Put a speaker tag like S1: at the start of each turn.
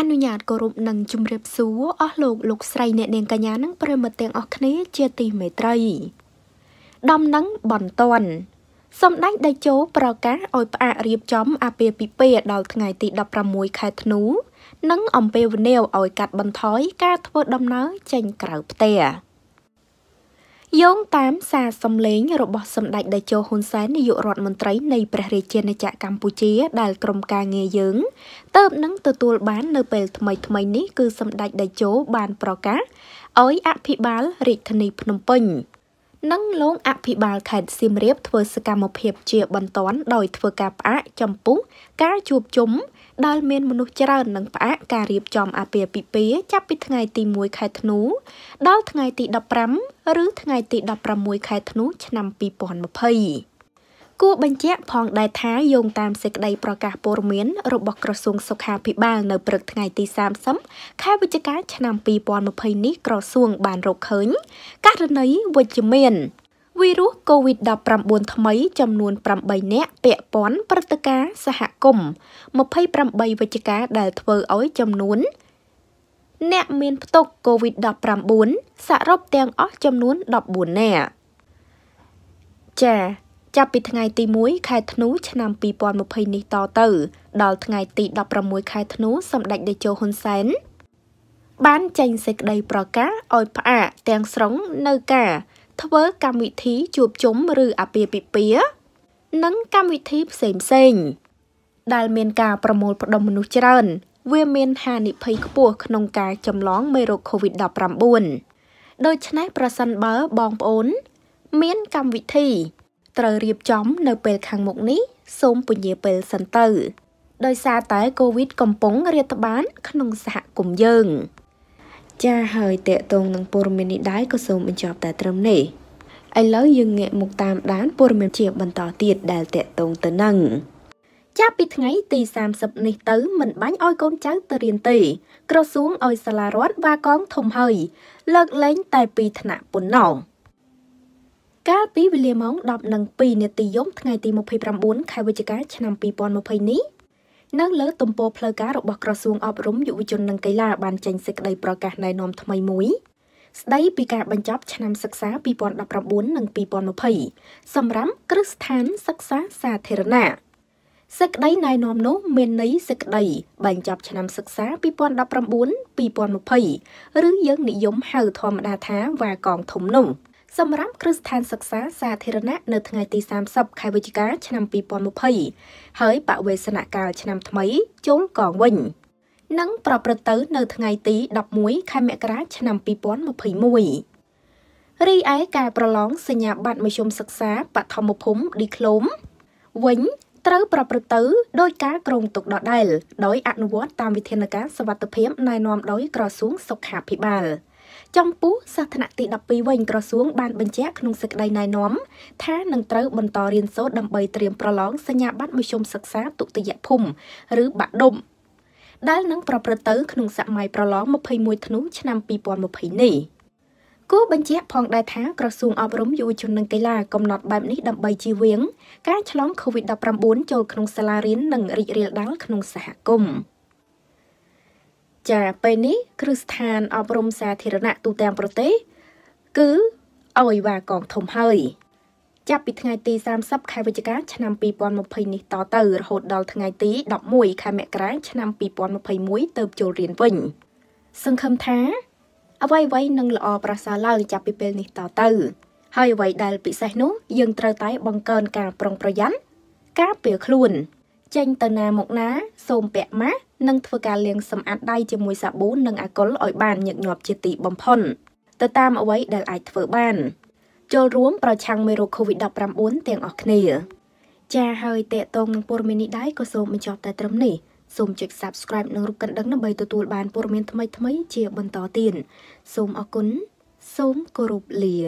S1: អនុញ្ញាតគោរពនិងជម្រាបសួរអស់លោកលោកស្រីអ្នកនាងកញ្ញានិងប្រិមត្តទាំងអស់គ្នាជាទីមេត្រីដំណឹងបន្តសម្ដេចតេជោប្រកាសឲ្យផ្អាករៀបចំអាពាហ៍ពិពាហ៍ដល់ថ្ងៃទី16ខែធ្នូនិងអំពាវនាវឲ្យកាត់បន្ថយការធ្វើដំណើរចេញក្រៅផ្ទះ។យោងតាមសារសំឡេងរបស់សម្ដេចតេជោហ៊ុនសែននាយករដ្ឋមន្ត្រី នៃព្រះរាជាណាចក្រកម្ពុជាដែលក្រុមការងារយើង ទៅនឹងទទួលបាននៅពេលថ្មីថ្មីនេះគឺសម្ដេចតេជោបាន ប្រកាសឲ្យអភិបាលរាជធានីភ្នំពេញនិងលោកអភិបាលខេត្តសៀមរាបធ្វើសកម្មភាពជាបន្ទាន់ដោយធ្វើការផ្អាកចំពោះការជួបជុំដែលមានមនុស្សច្រើននឹងផ្អាកការរៀបចំអាពាហ៍ពិពាហ៍ចាប់ពីថ្ងៃទី1ខែធ្នូដល់ថ្ងៃទី15ឬថ្ងៃទី16ខែធ្នូឆ្នាំ2020គួរបញ្ជាក់ផងដែរថាយោងតាមសេចក្តីប្រកាសព័ត៌មាន របស់ក្រសួងសុខាភិបាលនៅព្រឹកថ្ងៃ ទី30ខែវិច្ឆិកាឆ្នាំ2020នេះក្រសួងបានរកឃើញករណីវិជ្ជមានវីរុស COVID-19 ថ្មីចំនួន8នាក់ពាក់ព័ន្ធព្រឹត្តិការណ៍សហគមន៍28វិច្ឆិកាដែលធ្វើឲ្យចំនួនអ្នកមានផ្ទុក COVID-19 សរុបទាំងអស់ចំនួន14នាក់ចាចាប់ពីថ្ងៃ ទី1ខែធ្នូឆ្នាំ2020នេះតទៅដល់ថ្ងៃទី16ខែធ្នូសម្ដេចតេជោហ៊ុនសែនបានចេញសេចក្តីប្រកាសឲ្យផ្អាកទាំងស្រុងនៅការធ្វើកម្មវិធី ជួបជុំឬអាពាហ៍ពិពាហ៍និងកម្មវិធីផ្សេងផ្សេងដែលមានការប្រមូល ផ្ដុំមនុស្សច្រើន វាមានហានិភ័យខ្ពស់ក្នុងការចម្លងមេរោគ COVID-19 ដូច្នេះប្រសិនបើបងប្អូន មានកម្មវិធី ត្រូវរៀបចំនៅពេលខាងមុខនេះសូមពន្យាពេលសិនទៅដោយសារតែ COVID កំពុងរាតត្បាតក្នុងសហគមន៍យើង។ចាហើយតកតងនឹងព័ត៌មាននេះដែរក៏សូមបញ្ចប់តែត្រឹមនេះឥឡូវយើងងាកមកតាមដានព័ត៌មានជា បន្តទៀតដែលតកតងទៅនឹងចាប់ពីថ្ងៃទី30នេះទៅមិនបាញ់ឲ្យកូនចៅទៅរៀនទេក្រសួងឲ្យសាលារដ្ឋវ៉ាកងធំហើយ លើកលែងតែពីថ្នាក់ប៉ុណ្ណោះកាលពីវេលាម៉ោង10:02នាទីយប់ថ្ងៃទី29ខែវិច្ឆិកាឆ្នាំ2020នេះនៅលើទំព័រផ្លូវការរបស់ក្រសួងអប់រំយុវជននិងកីឡាបានចេញសេចក្តីប្រកាសណែនាំថ្មីមួយស្ដីពីការបញ្ចប់ឆ្នាំសិក្សា2019និង2020សម្រាប់គ្រឹះស្ថានសិក្សាសាធារណៈសេចក្តីណែនាំនោះមានន័យសេចក្តីបញ្ចប់ឆ្នាំសិក្សា2019 2020ឬយើងនិយមហៅធម្មតាថាវ៉ាកងធំនោះសម្រាប់គ្រឹះស្ថានសិក្សាសាធារណៈនៅថ្ងៃទី30ខែវិច្ឆិកាឆ្នាំ2020ហើយបវេសនកាលឆ្នាំថ្មីចូលកងវិញ និងប្រព្រឹត្តទៅ នៅថ្ងៃទី11ខែមករាឆ្នាំ2021រីឯការប្រឡងសញ្ញាបត្រមធ្យមសិក្សាបឋមភូមិឌីក្លូមវិញត្រូវប្រព្រឹត្តទៅដោយការក្រងទុកដដែលដោយអនុវត្តតាមវិធានការសវត្ថិភាពណែនាំ ដោយក្រសួងសុខាភិបាល។ចំពោះសាសនៈទី12វិញក្រសួងបានបញ្ជាក់ក្នុងសេចក្តីណែនាំ ថានឹងត្រូវបន្តរៀនសូត្រដើម្បីត្រៀមប្រឡងសញ្ញាបត្រមធ្យមសិក្សាទុតិយភូមិឬបាក់ដុំដែលនឹងប្រព្រឹត្តទៅ ក្នុងសម័យប្រឡង21ធ្នូឆ្នាំ2020នេះ។គូបញ្ជាក់ផងដែរថាក្រសួងអប់រំយុវជននិងកីឡាកំណត់បែបនេះដើម្បីជៀសវាងការឆ្លង COVID-19 ចូលក្នុងសាលារៀននិងរីករាលដាលក្នុងសហគមន៍។ចាពេលនេះ គ្រឹះស្ថានអប់រំសាធារណៈទូទាំងប្រទេសគឺអវយវកងធំហើយចាប់ពីថ្ងៃទី30ខែវិច្ឆិកាឆ្នាំ2020នេះតទៅរហូតដល់ថ្ងៃទី11ខែមករាឆ្នាំ2021ទៅចូលរៀនវិញសង្ឃឹមថាអ្វីអ្វីនឹងល្អប្រសើរឡើងចាប់ពីពេលនេះតទៅ ហើយអ្វីដែលពិសេសនោះយើងត្រូវតែបង្កើនការប្រុងប្រយ័ត្នការពារខ្លួនចេញទៅណាមកណាសូមពាក់ម៉ាស់និងធ្វើការលាងសម្អាតដៃជាមួយសាប៊ូនិងអាល់កុលឲ្យបានញឹកញាប់ជាទីបំផុតទៅតាមអ្វីដែលអាចធ្វើបាន ចូលរួមប្រឆាំងមេរោគ COVID-19 ទាំងអស់គ្នា ចា៎ហើយតេតងនឹងព័ត៌មាននេះដែរក៏សូមបញ្ចប់តែត្រឹមនេះសូមចុច Subscribe និងរូបកណ្ដឹងដើម្បីទទួលបានព័ត៌មានថ្មីៗជាបន្តទៀតសូមអរគុណសូមគោរពលា